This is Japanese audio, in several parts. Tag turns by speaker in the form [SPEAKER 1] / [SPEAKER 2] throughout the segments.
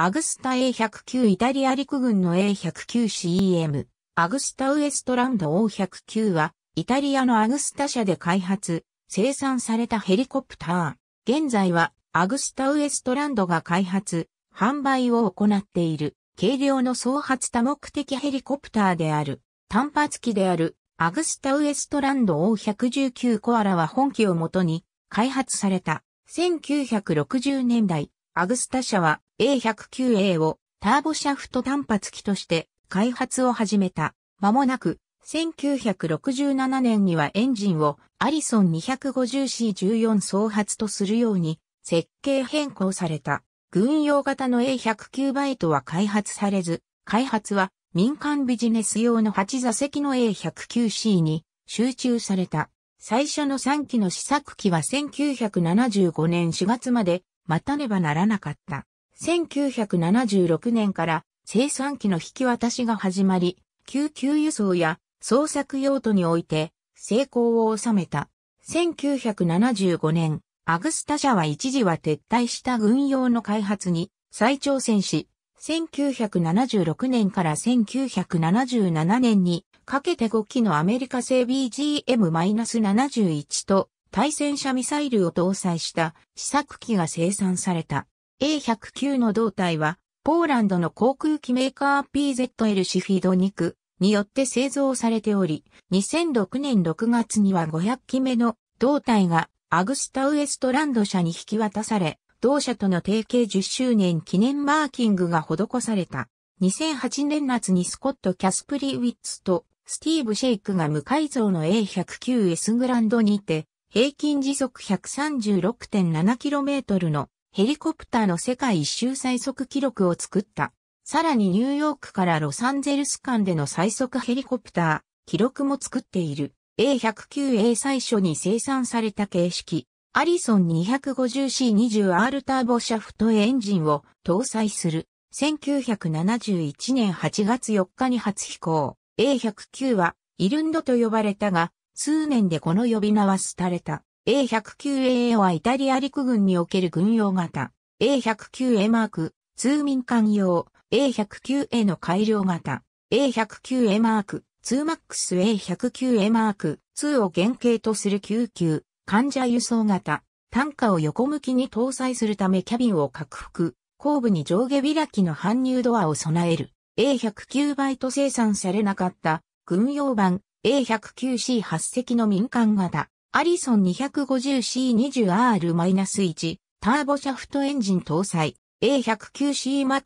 [SPEAKER 1] アグスタ A109 イタリア陸軍の A109CEM、アグスタウエストランド O109 は、イタリアのアグスタ社で開発、生産されたヘリコプター。現在は、アグスタウエストランドが開発、販売を行っている、軽量の総発多目的ヘリコプターである、単発機である、アグスタウエストランド O119 コアラは本機をもとに、開発された。1960年代、アグスタ社は、A109A をターボシャフト単発機として開発を始めた。間もなく、1967年にはエンジンをアリソン 250C14 総発とするように設計変更された。軍用型の A109 バイトは開発されず、開発は民間ビジネス用の8座席の A109C に集中された。最初の3機の試作機は1975年4月まで待たねばならなかった。1976年から生産機の引き渡しが始まり、救急輸送や捜索用途において成功を収めた。1975年、アグスタ社は一時は撤退した軍用の開発に再挑戦し、1976年から1977年にかけて5機のアメリカ製 BGM-71 と対戦車ミサイルを搭載した試作機が生産された。A109 の胴体は、ポーランドの航空機メーカー PZL シフィドニクによって製造されており、2006年6月には500機目の胴体がアグスタウエストランド社に引き渡され、同社との提携10周年記念マーキングが施された。2008年夏にスコット・キャスプリウィッツとスティーブ・シェイクが無改造の A109S グランドにて、平均時速 136.7km のヘリコプターの世界一周最速記録を作った。さらにニューヨークからロサンゼルス間での最速ヘリコプター、記録も作っている。A109A 最初に生産された形式、アリソン 250C20R ターボシャフトエンジンを搭載する。1971年8月4日に初飛行。A109 はイルンドと呼ばれたが、数年でこの呼び名は廃れた。A109AA はイタリア陸軍における軍用型。A109A マーク、通民間用。A109A の改良型。A109A マーク、2ックス A109A マーク、2を原型とする救急、患者輸送型。単価を横向きに搭載するためキャビンを拡幅、後部に上下開きの搬入ドアを備える。A109 バイト生産されなかった軍用版 A109C8 隻の民間型。アリソン 250C20R-1 ターボシャフトエンジン搭載 A109CMAX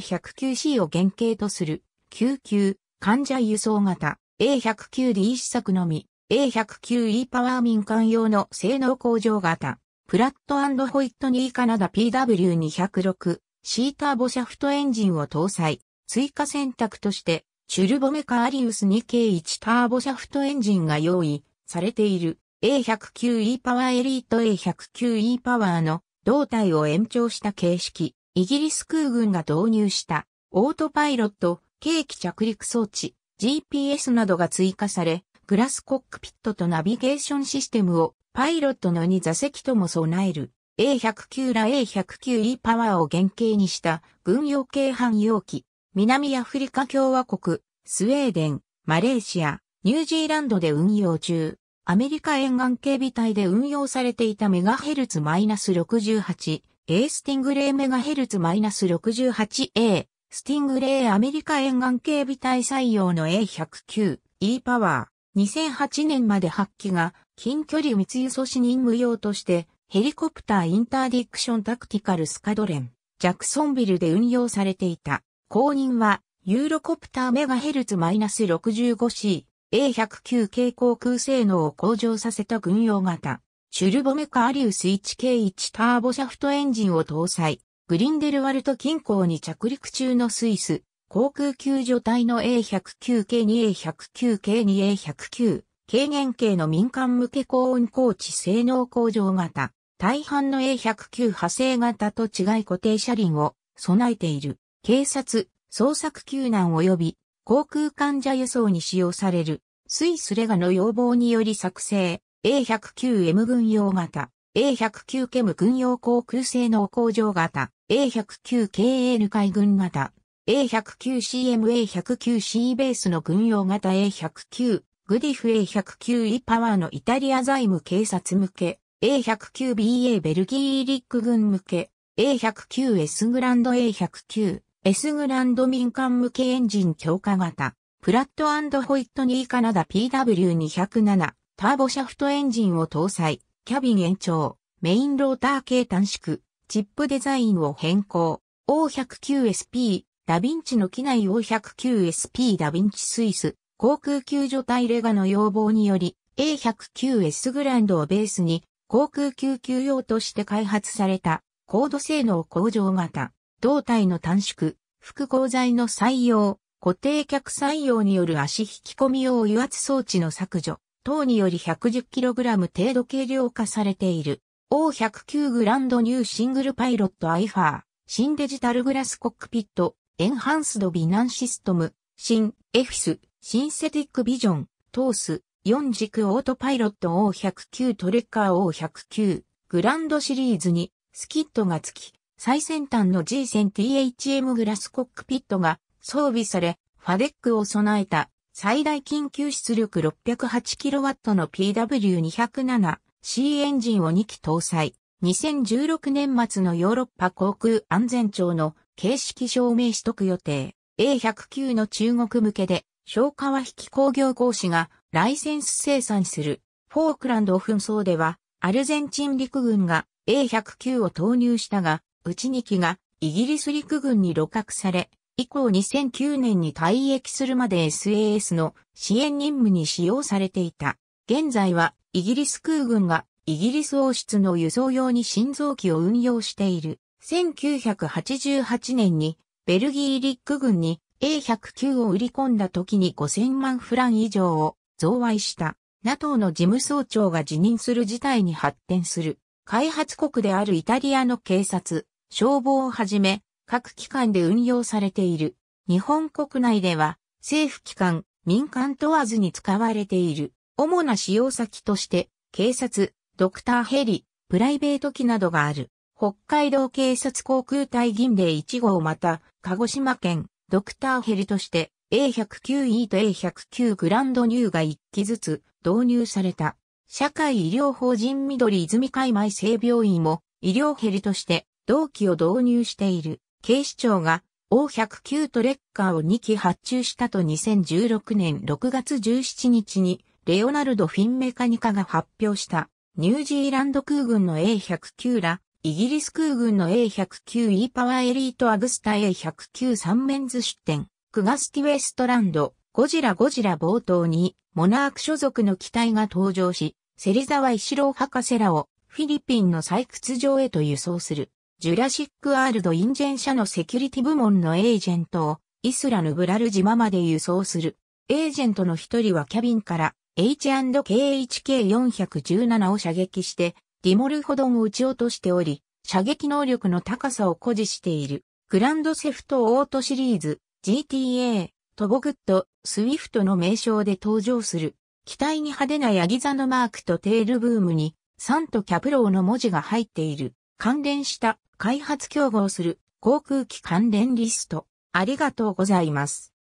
[SPEAKER 1] A109C を原型とする救急患者輸送型 A109D 試作のみ A109E パワー民間用の性能向上型プラットホイットニーカナダ PW206 シーターボシャフトエンジンを搭載追加選択としてチュルボメカアリウス 2K1 ターボシャフトエンジンが用意されている。A109E パワーエリート A109E パワーの胴体を延長した形式、イギリス空軍が導入したオートパイロット、軽機着陸装置、GPS などが追加され、グラスコックピットとナビゲーションシステムをパイロットの2座席とも備える A109 ら A109E パワーを原型にした軍用系汎用機、南アフリカ共和国、スウェーデン、マレーシア、ニュージーランドで運用中。アメリカ沿岸警備隊で運用されていたメガヘルツ -68A スティングレーメガヘルツ -68A スティングレーアメリカ沿岸警備隊採用の A109E パワー2008年まで発揮が近距離密輸阻止任務用としてヘリコプターインターディクションタクティカルスカドレンジャクソンビルで運用されていた公認はユーロコプターメガヘルツ -65C A109 系航空性能を向上させた軍用型、シュルボメカアリウス 1K1 ターボシャフトエンジンを搭載、グリンデルワルト近郊に着陸中のスイス、航空救助隊の A109 系 2A109 系 2A109 軽減系の民間向け高温高地性能向上型、大半の A109 派生型と違い固定車輪を備えている、警察、捜索救難及び航空患者輸送に使用される、スイスレガの要望により作成、A109M 軍用型、A109 ケ m 軍用航空性能向上型、a 1 0 9 k n 海軍型、A109CMA109C ベースの軍用型 A109、グディフ A109E パワーのイタリア財務警察向け、A109BA ベルギーリック軍向け、A109S グランド A109 S グランド民間向けエンジン強化型、プラットホイットニーカナダ PW207 ターボシャフトエンジンを搭載、キャビン延長、メインローター系短縮、チップデザインを変更、O109SP、ダヴィンチの機内 O109SP ダヴィンチスイス、航空救助隊レガの要望により、A109S グランドをベースに、航空救急用として開発された、高度性能向上型、胴体の短縮、複合材の採用、固定客採用による足引き込み用油圧装置の削除、等により 110kg 程度軽量化されている。O109 グランドニューシングルパイロットアイファー、新デジタルグラスコックピット、エンハンスドビナンシストム、新エフィス、シンセティックビジョン、トース、4軸オートパイロット O109 トレッカー O109、グランドシリーズに、スキットが付き、最先端の G1000THM グラスコックピットが装備され、ファデックを備えた最大緊急出力 608kW の PW207C エンジンを2機搭載。2016年末のヨーロッパ航空安全庁の形式証明取得予定。A109 の中国向けで、昭は引き工業講師がライセンス生産する。フォークランド紛争では、アルゼンチン陸軍が A109 を投入したが、内2機がイギリス陸軍に露獲され、以降2009年に退役するまで SAS の支援任務に使用されていた。現在はイギリス空軍がイギリス王室の輸送用に心臓機を運用している。1988年にベルギー陸軍に A109 を売り込んだ時に5000万フラン以上を贈賄した NATO の事務総長が辞任する事態に発展する開発国であるイタリアの警察消防をはじめ、各機関で運用されている。日本国内では、政府機関、民間問わずに使われている。主な使用先として、警察、ドクターヘリ、プライベート機などがある。北海道警察航空隊銀霊1号また、鹿児島県、ドクターヘリとして、A109E と A109 グランドニューが1機ずつ導入された。社会医療法人緑泉海米生病院も医療ヘリとして同期を導入している警視庁が O109 トレッカーを2機発注したと2016年6月17日にレオナルド・フィンメカニカが発表したニュージーランド空軍の A109 らイギリス空軍の A109E パワーエリートアグスタ A109 サンメンズ出展クガスティウェストランドゴジラゴジラ冒頭にモナーク所属の機体が登場しセリザワ・イシロー博士らをフィリピンの採掘場へと輸送する。ジュラシック・ワールド・インジェン社のセキュリティ部門のエージェントをイスラ・ヌブラル島まで輸送する。エージェントの一人はキャビンから H&KHK417 を射撃してディモルホドンを撃ち落としており、射撃能力の高さを誇示している。グランドセフトオートシリーズ GTA トボグッド、スウィフトの名称で登場する。機体に派手なヤギ座のマークとテールブームに、サントキャプローの文字が入っている。関連した開発競合する航空機関連リスト。ありがとうございます。